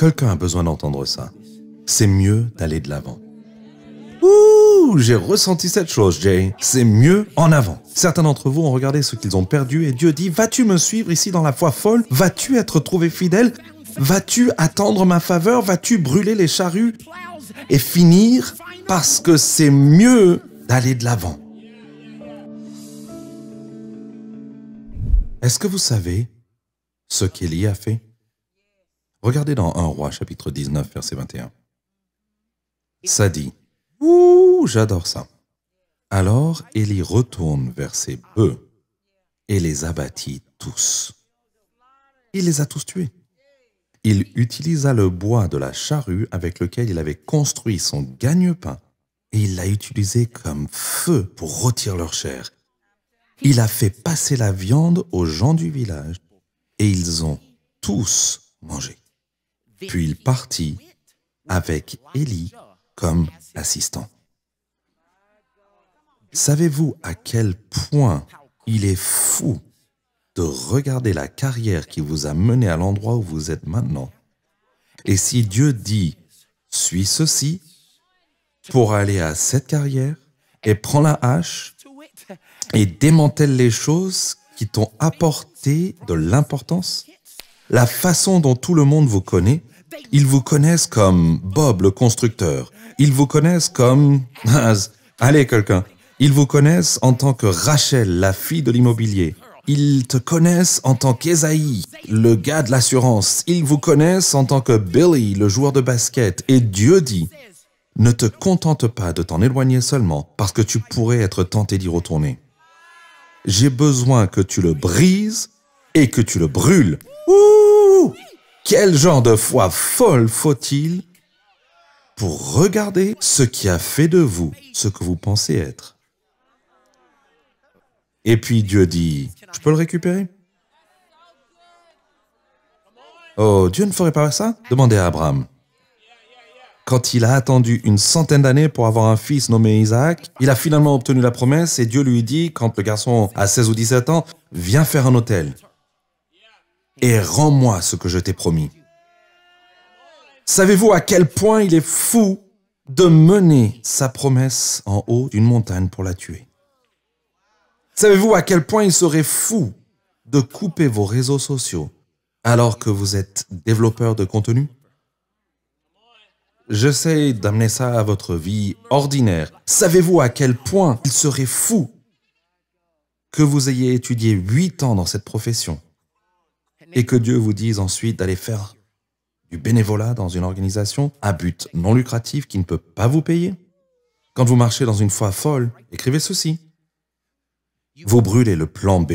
Quelqu'un a besoin d'entendre ça. C'est mieux d'aller de l'avant. Ouh, j'ai ressenti cette chose, Jay. C'est mieux en avant. Certains d'entre vous ont regardé ce qu'ils ont perdu et Dieu dit, vas-tu me suivre ici dans la foi folle Vas-tu être trouvé fidèle Vas-tu attendre ma faveur Vas-tu brûler les charrues et finir Parce que c'est mieux d'aller de l'avant. Est-ce que vous savez ce qu'Élie a fait Regardez dans 1 Roi, chapitre 19, verset 21. Ça dit Ouh, j'adore ça. Alors Élie retourne vers ses bœufs et les abattit tous. Il les a tous tués. Il utilisa le bois de la charrue avec lequel il avait construit son gagne-pain et il l'a utilisé comme feu pour rôtir leur chair. Il a fait passer la viande aux gens du village et ils ont tous mangé. Puis il partit avec Élie comme assistant. Savez-vous à quel point il est fou de regarder la carrière qui vous a mené à l'endroit où vous êtes maintenant Et si Dieu dit, suis ceci pour aller à cette carrière et prends la hache et démantèle les choses qui t'ont apporté de l'importance la façon dont tout le monde vous connaît. Ils vous connaissent comme Bob le constructeur. Ils vous connaissent comme... Allez quelqu'un. Ils vous connaissent en tant que Rachel, la fille de l'immobilier. Ils te connaissent en tant qu'Esaïe, le gars de l'assurance. Ils vous connaissent en tant que Billy, le joueur de basket. Et Dieu dit, ne te contente pas de t'en éloigner seulement parce que tu pourrais être tenté d'y retourner. J'ai besoin que tu le brises et que tu le brûles. Quel genre de foi folle faut-il pour regarder ce qui a fait de vous ce que vous pensez être Et puis Dieu dit, je peux le récupérer Oh, Dieu ne ferait pas ça Demandez à Abraham. Quand il a attendu une centaine d'années pour avoir un fils nommé Isaac, il a finalement obtenu la promesse et Dieu lui dit, quand le garçon a 16 ou 17 ans, viens faire un hôtel et rends-moi ce que je t'ai promis. Savez-vous à quel point il est fou de mener sa promesse en haut d'une montagne pour la tuer Savez-vous à quel point il serait fou de couper vos réseaux sociaux alors que vous êtes développeur de contenu J'essaie d'amener ça à votre vie ordinaire. Savez-vous à quel point il serait fou que vous ayez étudié 8 ans dans cette profession et que Dieu vous dise ensuite d'aller faire du bénévolat dans une organisation à but non lucratif qui ne peut pas vous payer Quand vous marchez dans une foi folle, écrivez ceci. Vous brûlez le plan B.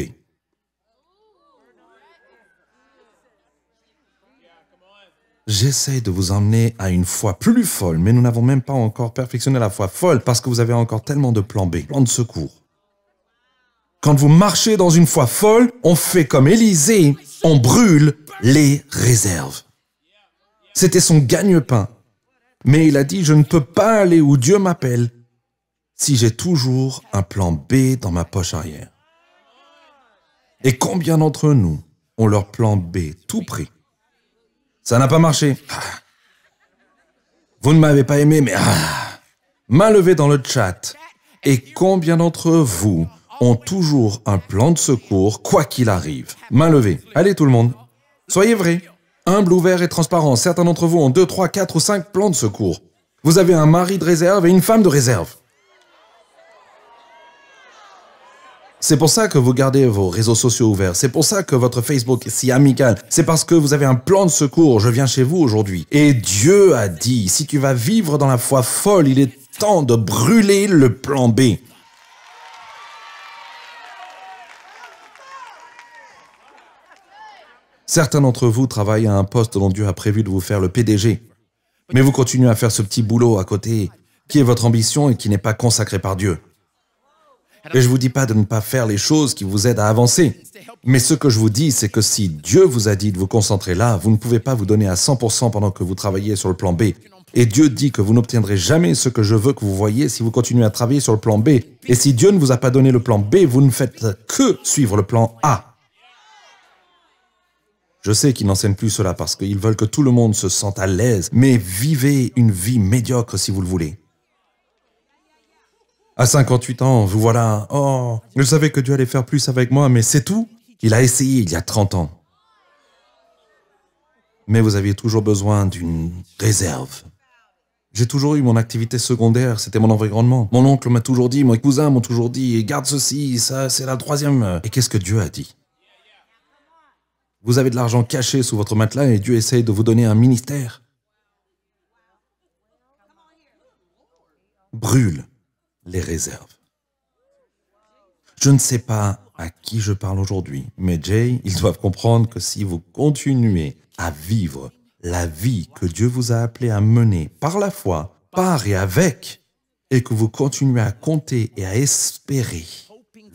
J'essaie de vous emmener à une foi plus folle, mais nous n'avons même pas encore perfectionné la foi folle parce que vous avez encore tellement de plans B, plans de secours. Quand vous marchez dans une foi folle, on fait comme Élisée on brûle les réserves. C'était son gagne-pain. Mais il a dit, je ne peux pas aller où Dieu m'appelle si j'ai toujours un plan B dans ma poche arrière. Et combien d'entre nous ont leur plan B tout pris Ça n'a pas marché. Ah. Vous ne m'avez pas aimé, mais... Ah. main dans le chat. Et combien d'entre vous ont toujours un plan de secours, quoi qu'il arrive. Main levée. Allez tout le monde. Soyez vrai. Humble, ouvert et transparent. Certains d'entre vous ont 2, 3, 4 ou 5 plans de secours. Vous avez un mari de réserve et une femme de réserve. C'est pour ça que vous gardez vos réseaux sociaux ouverts. C'est pour ça que votre Facebook est si amical. C'est parce que vous avez un plan de secours. Je viens chez vous aujourd'hui. Et Dieu a dit, si tu vas vivre dans la foi folle, il est temps de brûler le plan B. Certains d'entre vous travaillent à un poste dont Dieu a prévu de vous faire le PDG. Mais vous continuez à faire ce petit boulot à côté qui est votre ambition et qui n'est pas consacré par Dieu. Et je ne vous dis pas de ne pas faire les choses qui vous aident à avancer. Mais ce que je vous dis, c'est que si Dieu vous a dit de vous concentrer là, vous ne pouvez pas vous donner à 100% pendant que vous travaillez sur le plan B. Et Dieu dit que vous n'obtiendrez jamais ce que je veux que vous voyez si vous continuez à travailler sur le plan B. Et si Dieu ne vous a pas donné le plan B, vous ne faites que suivre le plan A. Je sais qu'ils n'enseignent plus cela parce qu'ils veulent que tout le monde se sente à l'aise, mais vivez une vie médiocre si vous le voulez. À 58 ans, vous voilà. Oh, je savais que Dieu allait faire plus avec moi, mais c'est tout. Il a essayé il y a 30 ans. Mais vous aviez toujours besoin d'une réserve. J'ai toujours eu mon activité secondaire, c'était mon environnement. Mon oncle m'a toujours dit, mon cousin m'a toujours dit, garde ceci, ça c'est la troisième. Et qu'est-ce que Dieu a dit vous avez de l'argent caché sous votre matelas et Dieu essaye de vous donner un ministère. Brûle les réserves. Je ne sais pas à qui je parle aujourd'hui, mais Jay, ils doivent comprendre que si vous continuez à vivre la vie que Dieu vous a appelé à mener par la foi, par et avec, et que vous continuez à compter et à espérer,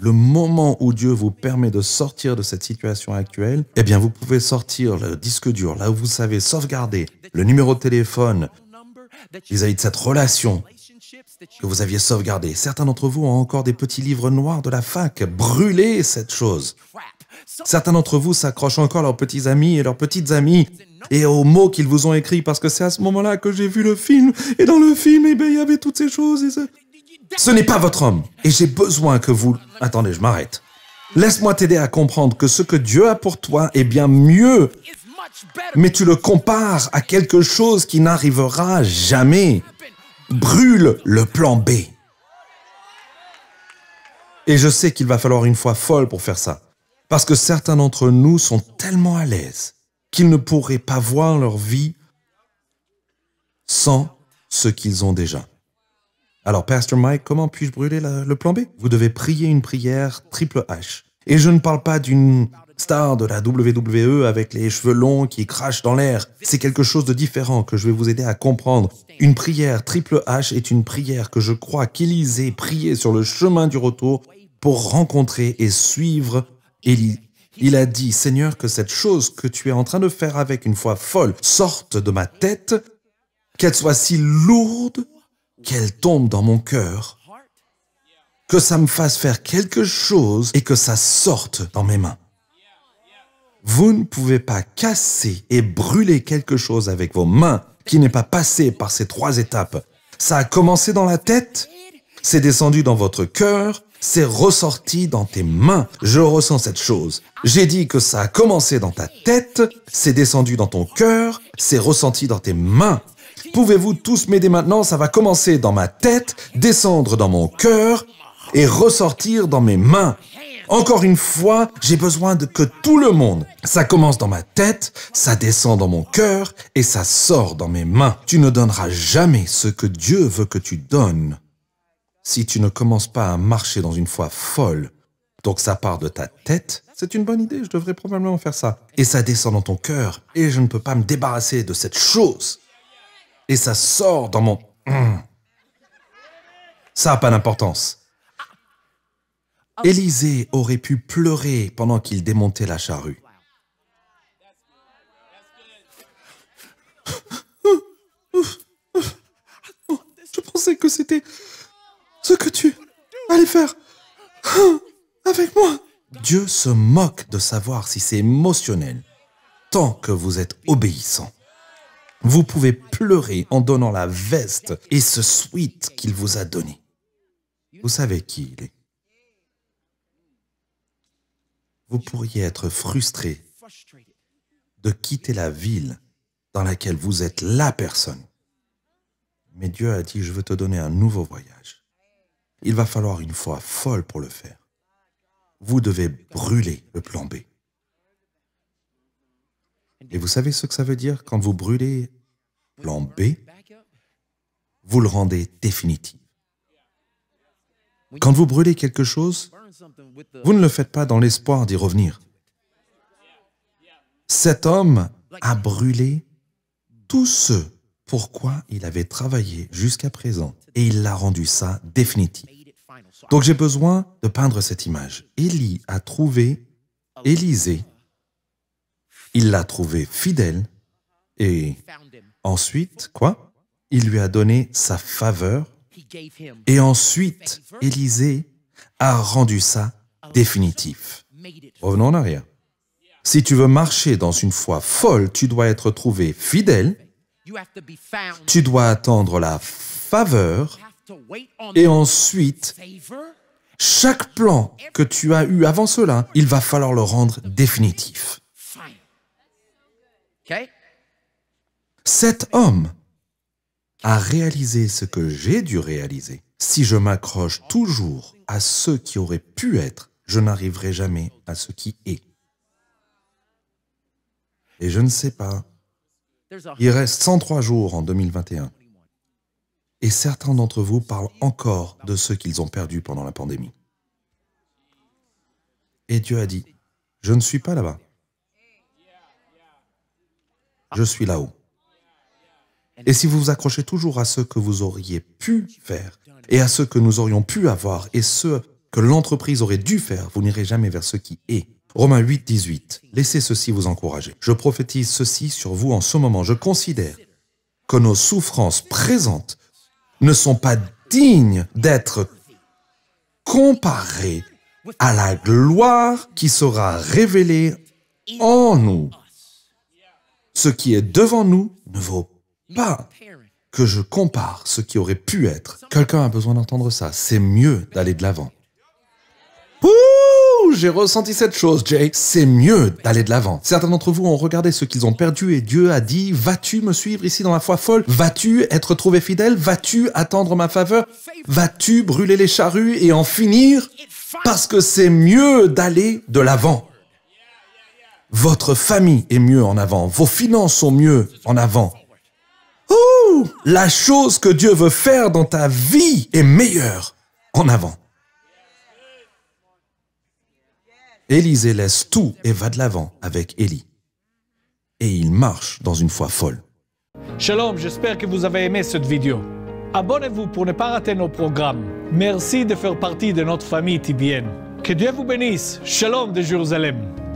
le moment où Dieu vous permet de sortir de cette situation actuelle, eh bien, vous pouvez sortir le disque dur, là où vous savez sauvegarder le numéro de téléphone vis-à-vis de cette relation que vous aviez sauvegardée. Certains d'entre vous ont encore des petits livres noirs de la fac. Brûlez cette chose. Certains d'entre vous s'accrochent encore à leurs petits amis et leurs petites amies et aux mots qu'ils vous ont écrits parce que c'est à ce moment-là que j'ai vu le film et dans le film, eh ben, il y avait toutes ces choses. Et ce n'est pas votre homme. Et j'ai besoin que vous... Attendez, je m'arrête. Laisse-moi t'aider à comprendre que ce que Dieu a pour toi est bien mieux, mais tu le compares à quelque chose qui n'arrivera jamais. Brûle le plan B. Et je sais qu'il va falloir une foi folle pour faire ça, parce que certains d'entre nous sont tellement à l'aise qu'ils ne pourraient pas voir leur vie sans ce qu'ils ont déjà. Alors, Pastor Mike, comment puis-je brûler le plan B Vous devez prier une prière triple H. Et je ne parle pas d'une star de la WWE avec les cheveux longs qui crachent dans l'air. C'est quelque chose de différent que je vais vous aider à comprendre. Une prière triple H est une prière que je crois qu'Élisée priait sur le chemin du retour pour rencontrer et suivre Élie. Il a dit, Seigneur, que cette chose que tu es en train de faire avec une foi folle sorte de ma tête, qu'elle soit si lourde qu'elle tombe dans mon cœur, que ça me fasse faire quelque chose et que ça sorte dans mes mains. Vous ne pouvez pas casser et brûler quelque chose avec vos mains qui n'est pas passé par ces trois étapes. Ça a commencé dans la tête, c'est descendu dans votre cœur, c'est ressorti dans tes mains. Je ressens cette chose. J'ai dit que ça a commencé dans ta tête, c'est descendu dans ton cœur, c'est ressenti dans tes mains. Pouvez-vous tous m'aider maintenant Ça va commencer dans ma tête, descendre dans mon cœur et ressortir dans mes mains. Encore une fois, j'ai besoin de que tout le monde, ça commence dans ma tête, ça descend dans mon cœur et ça sort dans mes mains. Tu ne donneras jamais ce que Dieu veut que tu donnes si tu ne commences pas à marcher dans une foi folle. Donc ça part de ta tête, c'est une bonne idée, je devrais probablement faire ça. Et ça descend dans ton cœur, et je ne peux pas me débarrasser de cette chose et ça sort dans mon... Hum. Ça n'a pas d'importance. Élisée aurait pu pleurer pendant qu'il démontait la charrue. Je pensais que c'était ce que tu allais faire hein, avec moi. Dieu se moque de savoir si c'est émotionnel, tant que vous êtes obéissant. Vous pouvez pleurer en donnant la veste et ce sweat qu'il vous a donné. Vous savez qui il est. Vous pourriez être frustré de quitter la ville dans laquelle vous êtes la personne. Mais Dieu a dit, je veux te donner un nouveau voyage. Il va falloir une foi folle pour le faire. Vous devez brûler le plan B. Et vous savez ce que ça veut dire quand vous brûlez plan B Vous le rendez définitif. Quand vous brûlez quelque chose, vous ne le faites pas dans l'espoir d'y revenir. Cet homme a brûlé tout ce pourquoi il avait travaillé jusqu'à présent et il l'a rendu ça définitif. Donc j'ai besoin de peindre cette image. Élie a trouvé Élisée il l'a trouvé fidèle et ensuite, quoi Il lui a donné sa faveur et ensuite, Élisée a rendu ça définitif. Revenons en arrière. Si tu veux marcher dans une foi folle, tu dois être trouvé fidèle, tu dois attendre la faveur, et ensuite, chaque plan que tu as eu avant cela, il va falloir le rendre définitif. Cet homme a réalisé ce que j'ai dû réaliser. Si je m'accroche toujours à ce qui aurait pu être, je n'arriverai jamais à ce qui est. Et je ne sais pas. Il reste 103 jours en 2021. Et certains d'entre vous parlent encore de ce qu'ils ont perdu pendant la pandémie. Et Dieu a dit, je ne suis pas là-bas. Je suis là-haut. Et si vous vous accrochez toujours à ce que vous auriez pu faire et à ce que nous aurions pu avoir et ce que l'entreprise aurait dû faire, vous n'irez jamais vers ce qui est. Romains 8, 18. Laissez ceci vous encourager. Je prophétise ceci sur vous en ce moment. Je considère que nos souffrances présentes ne sont pas dignes d'être comparées à la gloire qui sera révélée en nous ce qui est devant nous ne vaut pas que je compare ce qui aurait pu être. Quelqu'un a besoin d'entendre ça. C'est mieux d'aller de l'avant. Ouh, j'ai ressenti cette chose, Jay. C'est mieux d'aller de l'avant. Certains d'entre vous ont regardé ce qu'ils ont perdu et Dieu a dit, vas-tu me suivre ici dans la foi folle Vas-tu être trouvé fidèle Vas-tu attendre ma faveur Vas-tu brûler les charrues et en finir Parce que c'est mieux d'aller de l'avant. Votre famille est mieux en avant. Vos finances sont mieux en avant. la chose que Dieu veut faire dans ta vie est meilleure en avant. Élisée laisse tout et va de l'avant avec Élie. Et il marche dans une foi folle. Shalom, j'espère que vous avez aimé cette vidéo. Abonnez-vous pour ne pas rater nos programmes. Merci de faire partie de notre famille TBN. Que Dieu vous bénisse. Shalom de Jérusalem.